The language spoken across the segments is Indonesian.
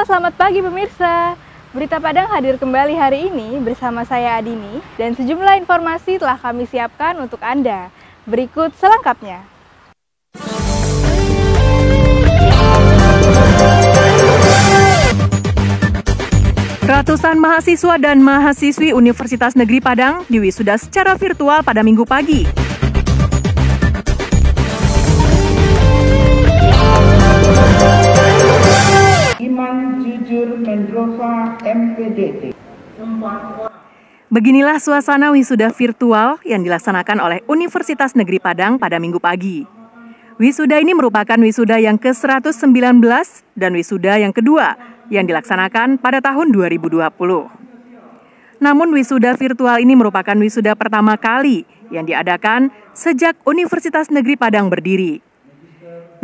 Halo, selamat pagi pemirsa. Berita Padang hadir kembali hari ini bersama saya Adini dan sejumlah informasi telah kami siapkan untuk Anda. Berikut selengkapnya. Ratusan mahasiswa dan mahasiswi Universitas Negeri Padang diwisuda secara virtual pada minggu pagi. MPDT. Beginilah suasana wisuda virtual yang dilaksanakan oleh Universitas Negeri Padang pada minggu pagi. Wisuda ini merupakan wisuda yang ke-119 dan wisuda yang kedua yang dilaksanakan pada tahun 2020. Namun wisuda virtual ini merupakan wisuda pertama kali yang diadakan sejak Universitas Negeri Padang berdiri.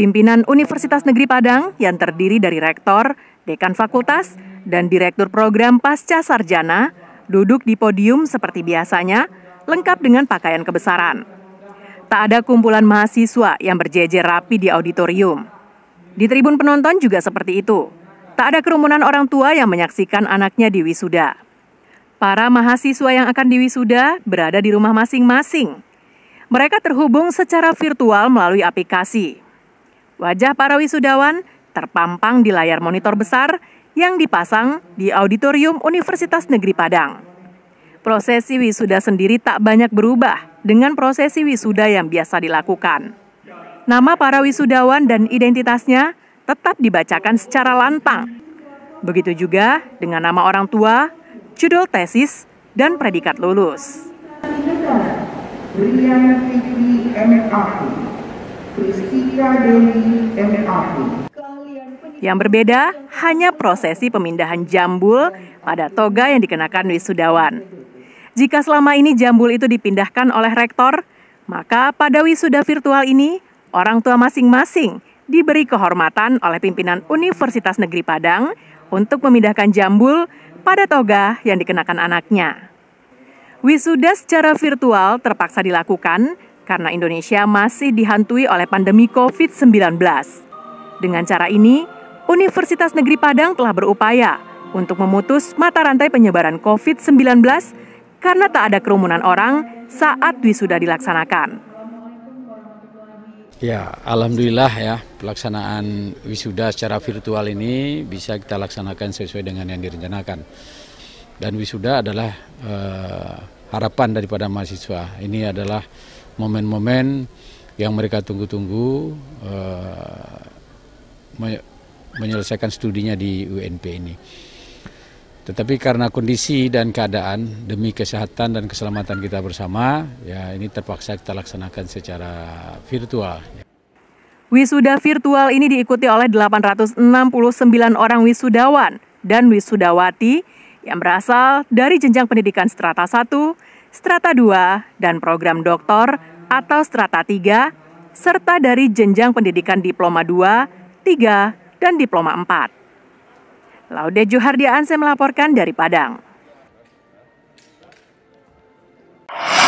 Pimpinan Universitas Negeri Padang yang terdiri dari rektor, dekan fakultas, dan Direktur Program Pasca Sarjana duduk di podium seperti biasanya, lengkap dengan pakaian kebesaran. Tak ada kumpulan mahasiswa yang berjejer rapi di auditorium. Di tribun penonton juga seperti itu. Tak ada kerumunan orang tua yang menyaksikan anaknya di wisuda. Para mahasiswa yang akan di wisuda berada di rumah masing-masing. Mereka terhubung secara virtual melalui aplikasi. Wajah para wisudawan terpampang di layar monitor besar yang dipasang di auditorium Universitas Negeri Padang. Prosesi wisuda sendiri tak banyak berubah dengan prosesi wisuda yang biasa dilakukan. Nama para wisudawan dan identitasnya tetap dibacakan secara lantang. Begitu juga dengan nama orang tua, judul tesis, dan predikat lulus. Rian MAP, Kristika Dewi MAP. Yang berbeda hanya prosesi pemindahan jambul pada toga yang dikenakan wisudawan. Jika selama ini jambul itu dipindahkan oleh rektor, maka pada wisuda virtual ini orang tua masing-masing diberi kehormatan oleh pimpinan Universitas Negeri Padang untuk memindahkan jambul pada toga yang dikenakan anaknya. Wisuda secara virtual terpaksa dilakukan karena Indonesia masih dihantui oleh pandemi COVID-19. Dengan cara ini, Universitas Negeri Padang telah berupaya untuk memutus mata rantai penyebaran COVID-19 karena tak ada kerumunan orang saat wisuda dilaksanakan. Ya, alhamdulillah ya pelaksanaan wisuda secara virtual ini bisa kita laksanakan sesuai dengan yang direncanakan. Dan wisuda adalah eh, harapan daripada mahasiswa. Ini adalah momen-momen yang mereka tunggu-tunggu eh, menyelesaikan studinya di UNP ini. Tetapi karena kondisi dan keadaan demi kesehatan dan keselamatan kita bersama, ya ini terpaksa kita laksanakan secara virtual. Wisuda virtual ini diikuti oleh 869 orang wisudawan dan wisudawati yang berasal dari jenjang pendidikan strata 1, strata 2, dan program doktor atau strata 3, serta dari jenjang pendidikan diploma 2, 3, dan Diploma 4. Laude Anse melaporkan dari Padang.